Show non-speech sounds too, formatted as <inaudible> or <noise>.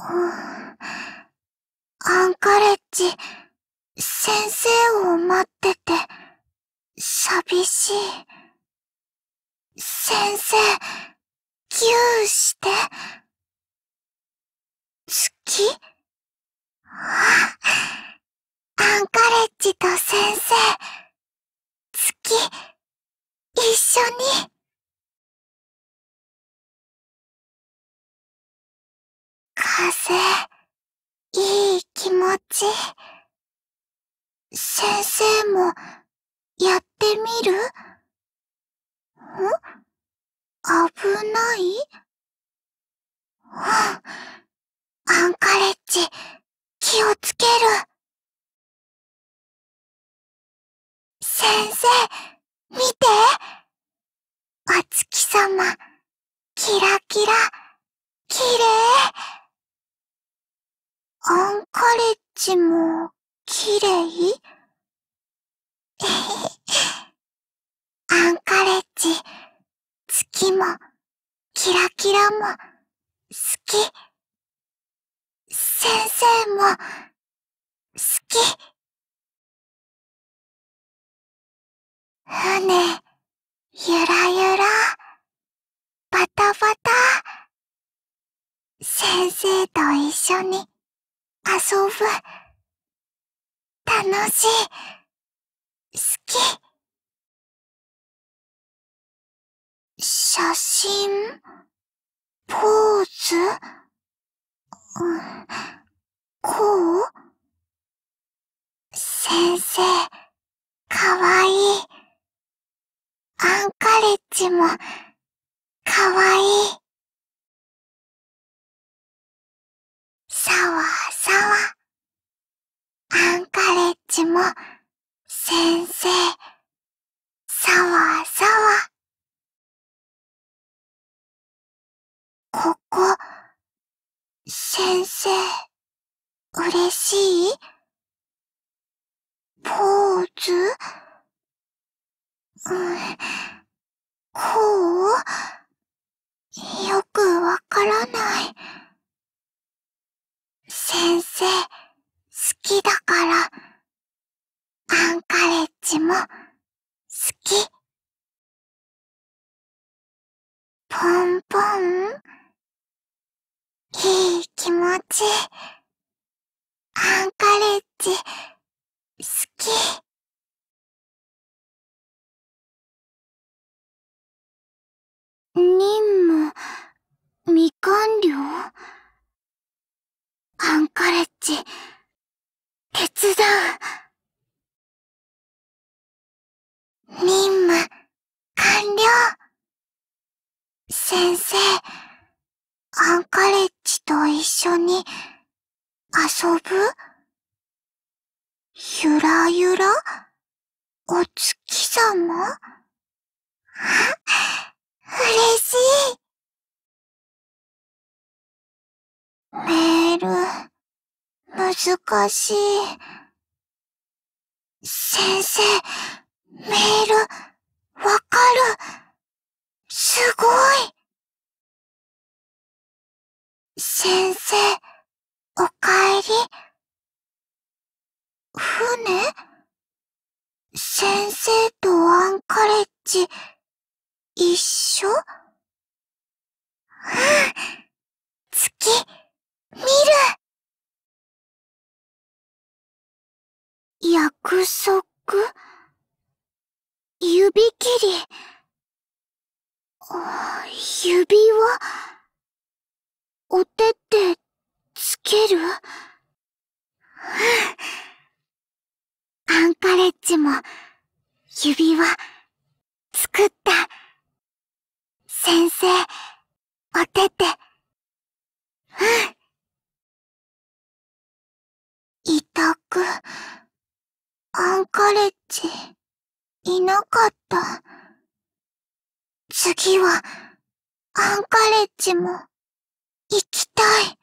アンカレッジ、先生を待ってて、寂しい。先生、ぎゅーして。好き風、いい気持ち。先生も、やってみるん危ないうん。アンカレッジ、気をつける。先生、見てお月様、キラキラ、綺麗。アンカレッジも、綺麗 <laughs> アンカレッジ、月も、キラキラも、好き。先生も、好き。船、ゆらゆら、バタバタ。先生と一緒に。遊ぶ。楽しい。好き。写真、ポーズ、うん、こう先生、かわいい。アンカレッジも、私も、先生、さわさわ。ここ、先生、嬉しいポーズうん、こうよくわからない。先生、好きだから。アンカレッジも好き。ポンポンいい気持ち。アンカレッジ好き。任務未完了アンカレッジ手伝う。任務、完了。先生、アンカレッジと一緒に、遊ぶゆらゆらお月様嬉しい。メール、難しい。先生、メール、わかる。すごい。先生、おかえり。船先生とワンカレッジ、一緒うん。月、見る。約束指切り。指輪お手ってつけるうん。アンカレッジも指輪作った。先生、お手って。うん。痛く、アンカレッジ。いなかった。次は、アンカレッジも、行きたい。